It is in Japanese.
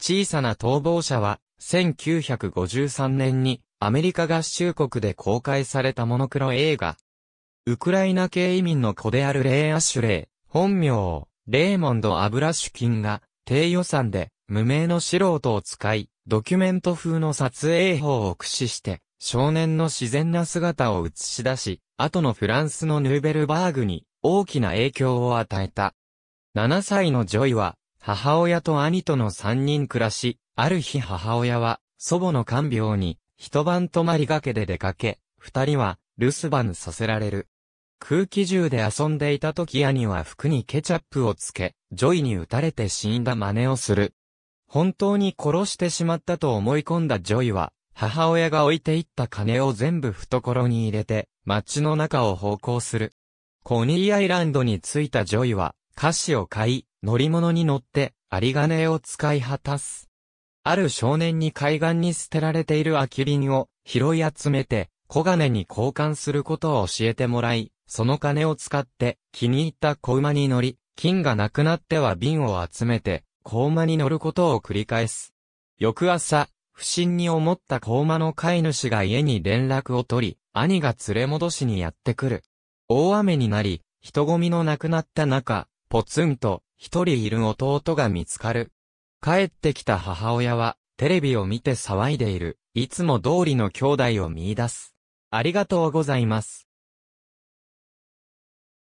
小さな逃亡者は、1953年にアメリカ合衆国で公開されたモノクロ映画。ウクライナ系移民の子であるレイ・アシュレイ、本名、レーモンド・アブラシュキンが、低予算で、無名の素人を使い、ドキュメント風の撮影法を駆使して、少年の自然な姿を映し出し、後のフランスのヌーベルバーグに大きな影響を与えた。7歳のジョイは、母親と兄との3人暮らし、ある日母親は、祖母の看病に、一晩泊まりがけで出かけ、二人は、留守番させられる。空気銃で遊んでいた時兄は服にケチャップをつけ、ジョイに撃たれて死んだ真似をする。本当に殺してしまったと思い込んだジョイは、母親が置いていった金を全部懐に入れて、街の中を奉公する。コニーアイランドに着いたジョイは、菓子を買い、乗り物に乗って、有金を使い果たす。ある少年に海岸に捨てられている空き瓶を拾い集めて、小金に交換することを教えてもらい、その金を使って気に入った小馬に乗り、金がなくなっては瓶を集めて、小馬に乗ることを繰り返す。翌朝、不審に思った小馬の飼い主が家に連絡を取り、兄が連れ戻しにやってくる。大雨になり、人混みのなくなった中、ポツンと一人いる弟が見つかる。帰ってきた母親は、テレビを見て騒いでいる、いつも通りの兄弟を見出す。ありがとうございます。